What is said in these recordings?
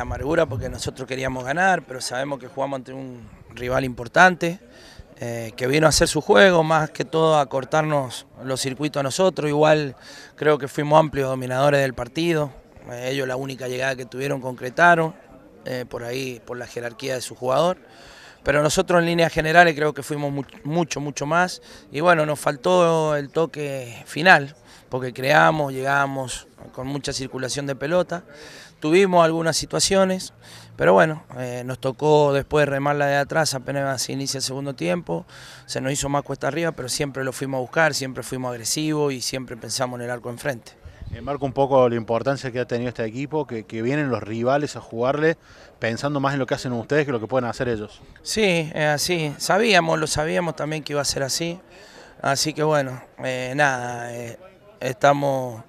amargura porque nosotros queríamos ganar, pero sabemos que jugamos ante un rival importante. Eh, que vino a hacer su juego, más que todo a cortarnos los circuitos a nosotros. Igual creo que fuimos amplios dominadores del partido. Eh, ellos la única llegada que tuvieron concretaron, eh, por ahí, por la jerarquía de su jugador. Pero nosotros en líneas generales creo que fuimos mucho, mucho más. Y bueno, nos faltó el toque final, porque creamos, llegamos con mucha circulación de pelota. Tuvimos algunas situaciones, pero bueno, eh, nos tocó después remarla de atrás, apenas se inicia el segundo tiempo, se nos hizo más cuesta arriba, pero siempre lo fuimos a buscar, siempre fuimos agresivos y siempre pensamos en el arco enfrente. Eh, Marco un poco la importancia que ha tenido este equipo, que, vienen los rivales a jugarle pensando más en lo que hacen ustedes que lo que pueden hacer ellos. Sí, así. Sabíamos, lo sabíamos también que iba a ser así. Así que bueno, eh, nada, estamos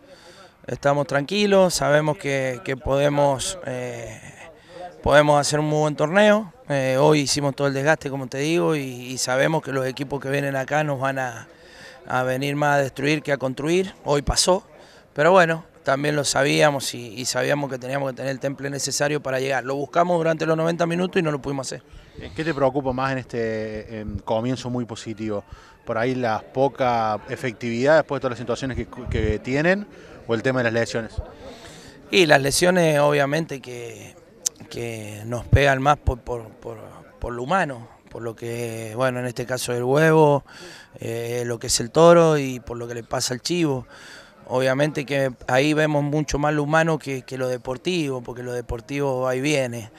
estamos tranquilos, sabemos que, podemos, eh, podemos hacer un muy buen torneo. Eh, hoy hicimos todo el desgaste, como te digo, y, sabemos que los equipos que vienen acá nos van a, venir más a destruir que a construir. Hoy pasó, pero bueno, también lo sabíamos y, sabíamos que teníamos que tener el temple necesario para llegar. Lo buscamos durante los 90 minutos y no lo pudimos hacer. Eh, ¿Qué te preocupa más en este comienzo muy positivo? Por ahí la poca efectividad después de todas las situaciones que tienen o el tema de las lesiones? Y las lesiones obviamente que, nos pegan más por, lo humano, por lo que, bueno, en este caso el huevo, eh, lo que es el toro y por lo que le pasa al chivo. Obviamente que ahí vemos mucho más lo humano que, lo deportivo, porque lo deportivo va y viene.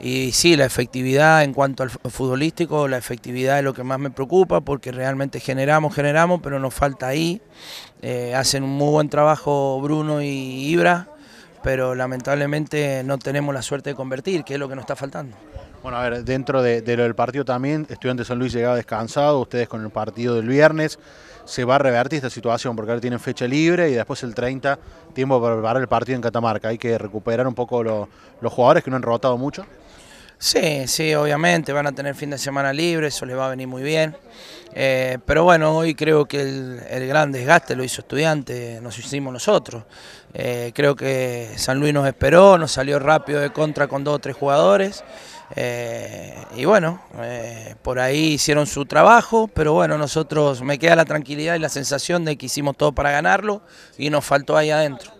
Y sí, la efectividad en cuanto al futbolístico, la efectividad es lo que más me preocupa, porque realmente generamos, generamos, pero nos falta ahí. Eh, hacen un muy buen trabajo Bruno y Ibra pero lamentablemente no tenemos la suerte de convertir, que es lo que nos está faltando. Bueno, a ver, dentro de, lo del partido también, Estudiantes San Luis llegaba descansado, ustedes con el partido del viernes, se va a revertir esta situación porque ahora tienen fecha libre y después el 30 tiempo para preparar el partido en Catamarca. Hay que recuperar un poco los jugadores que no han rotado mucho. Sí, sí, obviamente, van a tener fin de semana libre, eso les va a venir muy bien. Eh, pero bueno, hoy creo que el, gran desgaste lo hizo estudiante, nos hicimos nosotros. Eh, creo que San Luis nos esperó, nos salió rápido de contra con dos o tres jugadores. Eh, y bueno, por ahí hicieron su trabajo, pero bueno, nosotros me queda la tranquilidad y la sensación de que hicimos todo para ganarlo y nos faltó ahí adentro.